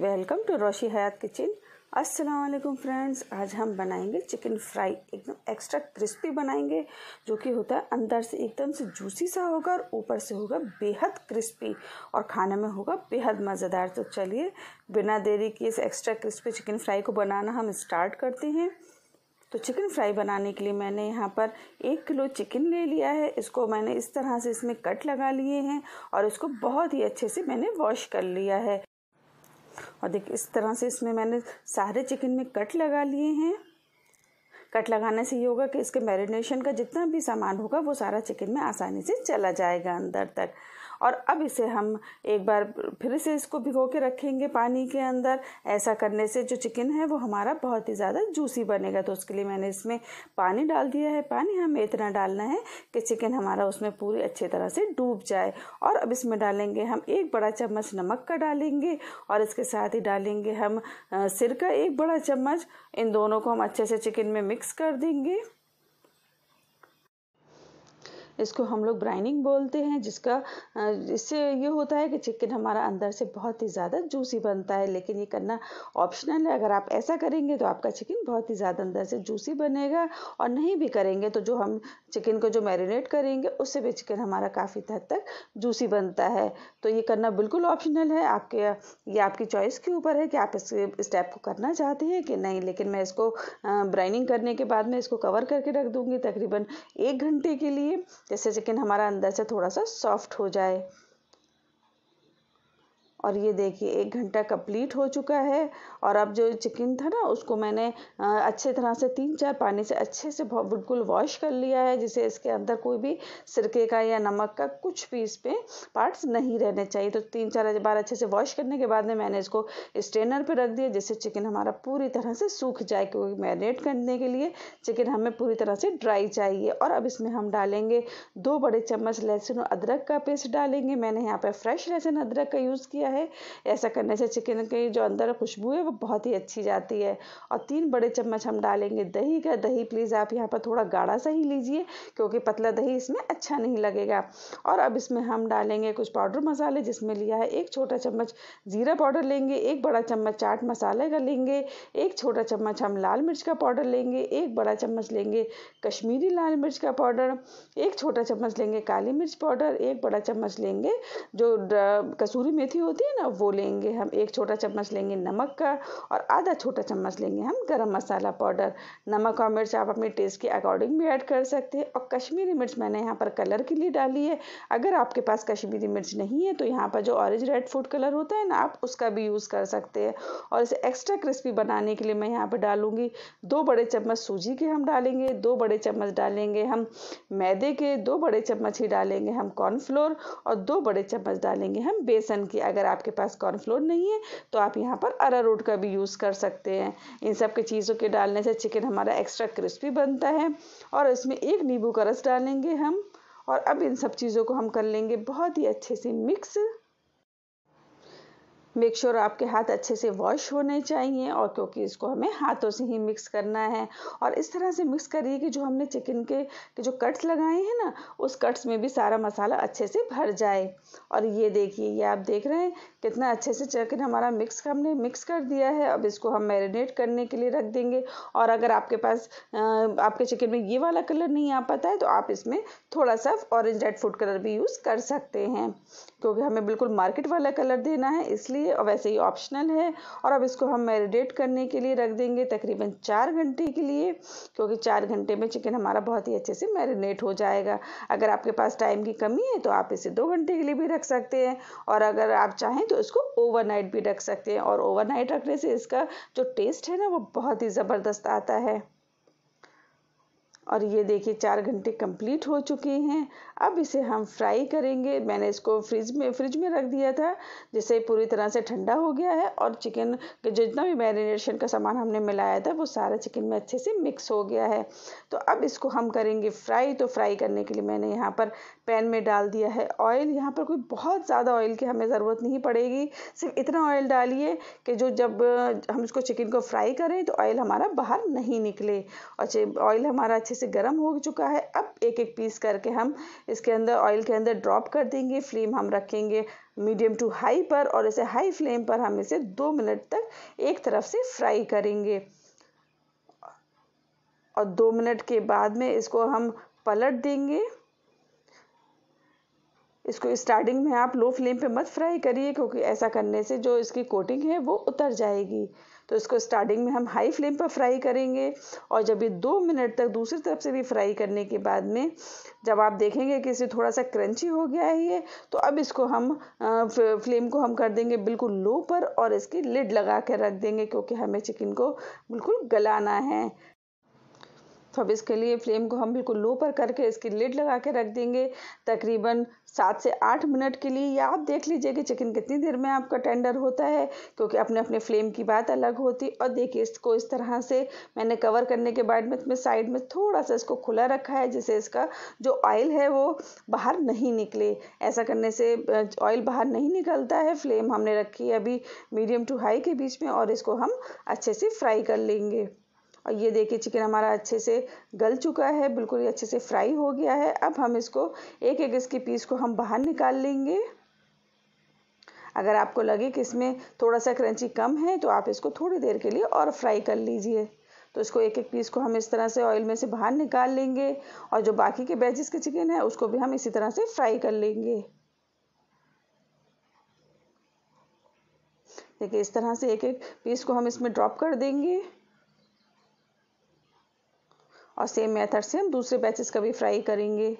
welcome to Roshi Hayat kitchen अस्सलाम वालेकुम friends आज हम बनाएंगे चिकन फ्राई एकदम एक्स्ट्रा क्रिस्पी बनाएंगे जो कि होता है अंदर से एकदम से जूसी सा होगा और ऊपर से होगा बेहद क्रिस्पी और खाने में होगा बेहद मज़ेदार तो चलिए बिना देरी के इस एक्स्ट्रा क्रिस्पी चिकन फ्राई को बनाना हम स्टार्ट करते हैं तो चिकन फ्राई बनाने के लिए मैंने यहाँ पर एक किलो चिकन ले लिया है इसको मैंने इस तरह से इसमें कट लगा लिए हैं और इसको बहुत ही अच्छे से मैंने वॉश कर लिया है और देख इस तरह से इसमें मैंने सारे चिकन में कट लगा लिए हैं कट लगाने से ये होगा कि इसके मैरिनेशन का जितना भी सामान होगा वो सारा चिकन में आसानी से चला जाएगा अंदर तक और अब इसे हम एक बार फिर से इसको भिगो के रखेंगे पानी के अंदर ऐसा करने से जो चिकन है वो हमारा बहुत ही ज़्यादा जूसी बनेगा तो उसके लिए मैंने इसमें पानी डाल दिया है पानी हमें इतना डालना है कि चिकन हमारा उसमें पूरी अच्छी तरह से डूब जाए और अब इसमें डालेंगे हम एक बड़ा चम्मच नमक का डालेंगे और इसके साथ ही डालेंगे हम सिरका एक बड़ा चम्मच इन दोनों को हम अच्छे से चिकन में मिक्स कर देंगे इसको हम लोग ब्राइनिंग बोलते हैं जिसका इससे ये होता है कि चिकन हमारा अंदर से बहुत ही ज़्यादा जूसी बनता है लेकिन ये करना ऑप्शनल है अगर आप ऐसा करेंगे तो आपका चिकन बहुत ही ज़्यादा अंदर से जूसी बनेगा और नहीं भी करेंगे तो जो हम चिकन को जो मैरिनेट करेंगे उससे भी चिकन हमारा काफ़ी हद तक जूसी बनता है तो ये करना बिल्कुल ऑप्शनल है आपके ये आपकी चॉइस के ऊपर है कि आप इस स्टेप को करना चाहते हैं कि नहीं लेकिन मैं इसको ब्राइनिंग करने के बाद मैं इसको कवर करके रख दूँगी तकरीबन एक घंटे के लिए जैसे चिकन हमारा अंदर से थोड़ा सा सॉफ्ट हो जाए और ये देखिए एक घंटा कंप्लीट हो चुका है और अब जो चिकन था ना उसको मैंने अच्छे तरह से तीन चार पानी से अच्छे से बिल्कुल वॉश कर लिया है जिसे इसके अंदर कोई भी सिरके का या नमक का कुछ भी इस पर पार्ट्स नहीं रहने चाहिए तो तीन चार बार अच्छे से वॉश करने के बाद में मैंने इसको स्ट्रेनर पर रख दिया जिससे चिकन हमारा पूरी तरह से सूख जाए क्योंकि मैरिनेट करने के लिए चिकन हमें पूरी तरह से ड्राई चाहिए और अब इसमें हम डालेंगे दो बड़े चम्मच लहसुन और अदरक का पेस्ट डालेंगे मैंने यहाँ पर फ्रेश लहसुन अदरक का यूज़ किया क्या है ऐसा करने से चिकन की जो अंदर खुशबू है वो बहुत ही अच्छी जाती है और तीन बड़े चम्मच हम डालेंगे दही का दही प्लीज़ आप यहाँ पर थोड़ा गाढ़ा सा ही लीजिए क्योंकि पतला दही इसमें अच्छा नहीं लगेगा और अब इसमें हम डालेंगे कुछ पाउडर मसाले जिसमें लिया है एक छोटा चम्मच ज़ीरा पाउडर लेंगे एक बड़ा चम्मच चाट मसाले का लेंगे एक छोटा चम्मच हम लाल मिर्च का पाउडर लेंगे एक बड़ा चम्मच लेंगे कश्मीरी लाल मिर्च का पाउडर एक छोटा चम्मच लेंगे काली मिर्च पाउडर एक बड़ा चम्मच लेंगे जो कसूरी मेथी होती होती है ना वो लेंगे हम एक छोटा चम्मच लेंगे नमक का और आधा छोटा चम्मच लेंगे हम गरम मसाला पाउडर नमक और मिर्च आप अपने टेस्ट के अकॉर्डिंग भी ऐड कर सकते हैं और कश्मीरी मिर्च मैंने यहाँ पर कलर के लिए डाली है अगर आपके पास कश्मीरी मिर्च नहीं है तो यहाँ पर जो ऑरेंज रेड फूड कलर होता है ना आप उसका भी यूज़ कर सकते हैं और इसे एक्स्ट्रा क्रिस्पी बनाने के लिए मैं यहाँ पर डालूँगी दो बड़े चम्मच सूजी के हम डालेंगे दो बड़े चम्मच डालेंगे हम मैदे के दो बड़े चम्मच ही डालेंगे हम कॉर्नफ्लोर और दो बड़े चम्मच डालेंगे हम बेसन की अगर अगर आपके पास कॉर्नफ्लोर नहीं है तो आप यहाँ पर अरारोट का भी यूज़ कर सकते हैं इन सब के चीज़ों के डालने से चिकन हमारा एक्स्ट्रा क्रिस्पी बनता है और इसमें एक नींबू का रस डालेंगे हम और अब इन सब चीज़ों को हम कर लेंगे बहुत ही अच्छे से मिक्स मेक श्योर sure आपके हाथ अच्छे से वॉश होने चाहिए और क्योंकि इसको हमें हाथों से ही मिक्स करना है और इस तरह से मिक्स करिए कि जो हमने चिकन के, के जो कट्स लगाए हैं ना उस कट्स में भी सारा मसाला अच्छे से भर जाए और ये देखिए ये आप देख रहे हैं कितना अच्छे से चिकन हमारा मिक्स हमने मिक्स कर दिया है अब इसको हम मैरिनेट करने के लिए रख देंगे और अगर आपके पास आपके चिकन में ये वाला कलर नहीं आ पाता है तो आप इसमें थोड़ा सा ऑरेंज रेड फूड कलर भी यूज़ कर सकते हैं क्योंकि हमें बिल्कुल मार्केट वाला कलर देना है इसलिए लिए और वैसे ही ऑप्शनल है और अब इसको हम मैरिनेट करने के लिए रख देंगे तकरीबन चार घंटे के लिए क्योंकि चार घंटे में चिकन हमारा बहुत ही अच्छे से मैरिनेट हो जाएगा अगर आपके पास टाइम की कमी है तो आप इसे दो घंटे के लिए भी रख सकते हैं और अगर आप चाहें तो इसको ओवरनाइट भी रख सकते हैं और ओवरनाइट रखने से इसका जो टेस्ट है ना वो बहुत ही ज़बरदस्त आता है और ये देखिए चार घंटे कंप्लीट हो चुके हैं अब इसे हम फ्राई करेंगे मैंने इसको फ्रिज में फ्रिज में रख दिया था जिससे पूरी तरह से ठंडा हो गया है और चिकन के जितना भी मैरिनेशन का सामान हमने मिलाया था वो सारा चिकन में अच्छे से मिक्स हो गया है तो अब इसको हम करेंगे फ्राई तो फ्राई करने के लिए मैंने यहाँ पर पैन में डाल दिया है ऑयल यहाँ पर कोई बहुत ज़्यादा ऑयल की हमें ज़रूरत नहीं पड़ेगी सिर्फ इतना ऑयल डालिए कि जो जब हम इसको चिकन को फ्राई करें तो ऑयल हमारा बाहर नहीं निकले और ऑयल हमारा अच्छे से गर्म हो चुका है अब एक एक पीस करके हम इसके अंदर ऑयल के अंदर ड्रॉप कर देंगे फ्लेम हम रखेंगे मीडियम टू हाई पर और इसे हाई फ्लेम पर हम इसे दो मिनट तक एक तरफ से फ्राई करेंगे और दो मिनट के बाद में इसको हम पलट देंगे इसको स्टार्टिंग में आप लो फ्लेम पे मत फ्राई करिए क्योंकि ऐसा करने से जो इसकी कोटिंग है वो उतर जाएगी तो इसको स्टार्टिंग में हम हाई फ्लेम पर फ्राई करेंगे और जब ये दो मिनट तक दूसरी तरफ से भी फ्राई करने के बाद में जब आप देखेंगे कि इसे थोड़ा सा क्रंची हो गया है ये तो अब इसको हम फ्लेम को हम कर देंगे बिल्कुल लो पर और इसकी लिड लगा कर रख देंगे क्योंकि हमें चिकन को बिल्कुल गलाना है तो अब इसके लिए फ्लेम को हम बिल्कुल लो पर करके इसकी लिड लगा के रख देंगे तकरीबन सात से आठ मिनट के लिए या आप देख लीजिए कि चिकन कितनी देर में आपका टेंडर होता है क्योंकि अपने अपने फ्लेम की बात अलग होती और देखिए इसको इस तरह से मैंने कवर करने के बाद में इसमें साइड में थोड़ा सा इसको खुला रखा है जिससे इसका जो ऑयल है वो बाहर नहीं निकले ऐसा करने से ऑयल बाहर नहीं निकलता है फ्लेम हमने रखी है अभी मीडियम टू हाई के बीच में और इसको हम अच्छे से फ्राई कर लेंगे और ये देखिए चिकन हमारा अच्छे से गल चुका है बिल्कुल ही अच्छे से फ्राई हो गया है अब हम इसको एक एक इसके पीस को हम बाहर निकाल लेंगे अगर आपको लगे कि इसमें थोड़ा सा क्रंची कम है तो आप इसको थोड़ी देर के लिए और फ्राई कर लीजिए तो इसको एक एक पीस को हम इस तरह से ऑयल में से बाहर निकाल लेंगे और जो बाकी के बैजेस के चिकन है उसको भी हम इसी तरह से फ्राई कर लेंगे देखिए इस तरह से एक एक पीस को हम इसमें ड्रॉप कर देंगे और सेम मेथड से हम दूसरे बैचेस का भी फ्राई करेंगे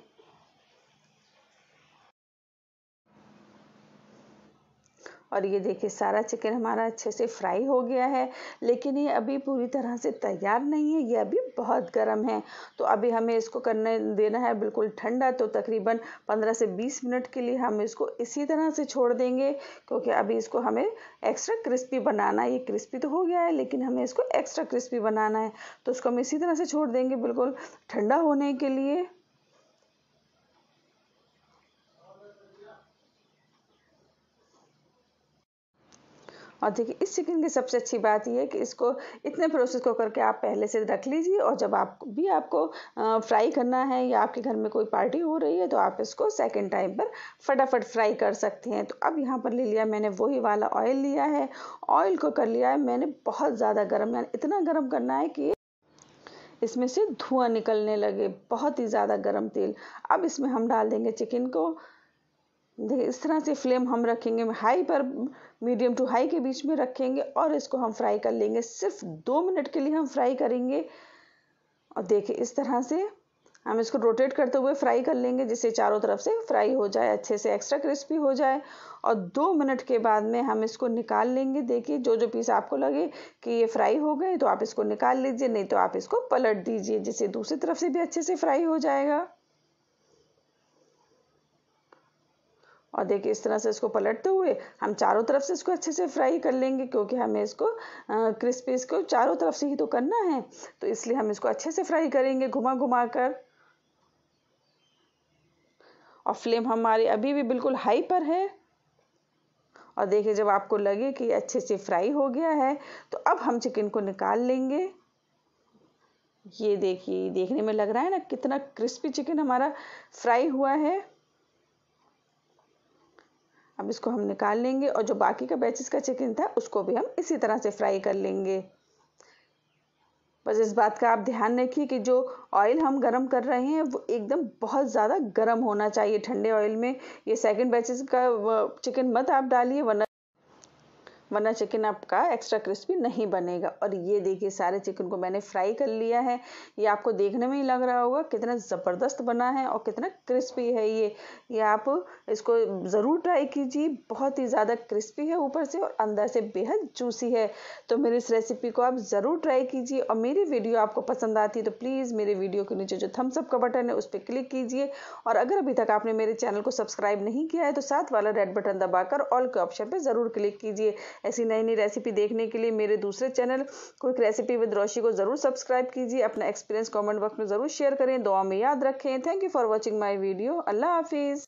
और ये देखिए सारा चिकन हमारा अच्छे से फ्राई हो गया है लेकिन ये अभी पूरी तरह से तैयार नहीं है ये अभी बहुत गर्म है तो अभी हमें इसको करने देना है बिल्कुल ठंडा तो तकरीबन 15 से 20 मिनट के लिए हम इसको इसी तरह से छोड़ देंगे क्योंकि अभी इसको हमें एक्स्ट्रा क्रिस्पी बनाना है ये क्रिस्पी तो हो गया है लेकिन हमें इसको एक्स्ट्रा क्रिस्पी बनाना है तो उसको हम इसी तरह से छोड़ देंगे बिल्कुल ठंडा होने के लिए और देखिए इस चिकन की सबसे अच्छी बात यह है कि इसको इतने प्रोसेस को करके आप पहले से रख लीजिए और जब आप भी आपको फ्राई करना है या आपके घर में कोई पार्टी हो रही है तो आप इसको सेकेंड टाइम पर फटाफट फ्राई कर सकते हैं तो अब यहाँ पर ले लिया मैंने वही वाला ऑयल लिया है ऑयल को कर लिया है मैंने बहुत ज़्यादा गर्म यानी इतना गर्म करना है कि इसमें से धुआं निकलने लगे बहुत ही ज़्यादा गर्म तेल अब इसमें हम डाल देंगे चिकन को देखिए इस तरह से फ्लेम हम रखेंगे हाई पर मीडियम टू हाई के बीच में रखेंगे और इसको हम फ्राई कर लेंगे सिर्फ दो मिनट के लिए हम फ्राई करेंगे और देखिए इस तरह से हम इसको रोटेट करते हुए फ्राई कर लेंगे जिससे चारों तरफ से फ्राई हो जाए अच्छे से एक्स्ट्रा क्रिस्पी हो जाए और दो मिनट के बाद में हम इसको निकाल लेंगे देखिए जो जो पीस आपको लगे कि ये फ्राई हो गए तो आप इसको निकाल लीजिए नहीं तो आप इसको पलट दीजिए जिससे दूसरी तरफ से भी अच्छे से फ्राई हो जाएगा और देखिए इस तरह से इसको पलटते हुए हम चारों तरफ से इसको अच्छे से फ्राई कर लेंगे क्योंकि हमें इसको क्रिस्पी इसको चारों तरफ से ही तो करना है तो इसलिए हम इसको अच्छे से फ्राई करेंगे घुमा घुमा कर और फ्लेम हमारी अभी भी बिल्कुल हाई पर है और देखिए जब आपको लगे कि अच्छे से फ्राई हो गया है तो अब हम चिकन को निकाल लेंगे ये देखिए देखने में लग रहा है ना कितना क्रिस्पी चिकन हमारा फ्राई हुआ है अब इसको हम निकाल लेंगे और जो बाकी का बैचेस का चिकन था उसको भी हम इसी तरह से फ्राई कर लेंगे बस इस बात का आप ध्यान रखिए कि जो ऑयल हम गरम कर रहे हैं वो एकदम बहुत ज़्यादा गरम होना चाहिए ठंडे ऑयल में ये सेकंड बैचेस का चिकन मत आप डालिए वरना वरना चिकन आपका एक्स्ट्रा क्रिस्पी नहीं बनेगा और ये देखिए सारे चिकन को मैंने फ्राई कर लिया है ये आपको देखने में ही लग रहा होगा कितना ज़बरदस्त बना है और कितना क्रिस्पी है ये ये आप इसको ज़रूर ट्राई कीजिए बहुत ही ज़्यादा क्रिस्पी है ऊपर से और अंदर से बेहद जूसी है तो मेरी इस रेसिपी को आप ज़रूर ट्राई कीजिए और मेरी वीडियो आपको पसंद आती है तो प्लीज़ मेरे वीडियो के नीचे जो थम्सअप का बटन है उस पर क्लिक कीजिए और अगर अभी तक आपने मेरे चैनल को सब्सक्राइब नहीं किया है तो साथ वाला रेड बटन दबाकर ऑल के ऑप्शन पर ज़रूर क्लिक कीजिए ऐसी नई नई रेसिपी देखने के लिए मेरे दूसरे channel quick recipe with Roshi को ज़रूर सब्सक्राइब कीजिए अपना एक्सपीरियंस कॉमेंट बॉक्स में ज़रूर शेयर करें दुआ में याद रखें thank you for watching my video अल्लाह हाफिज़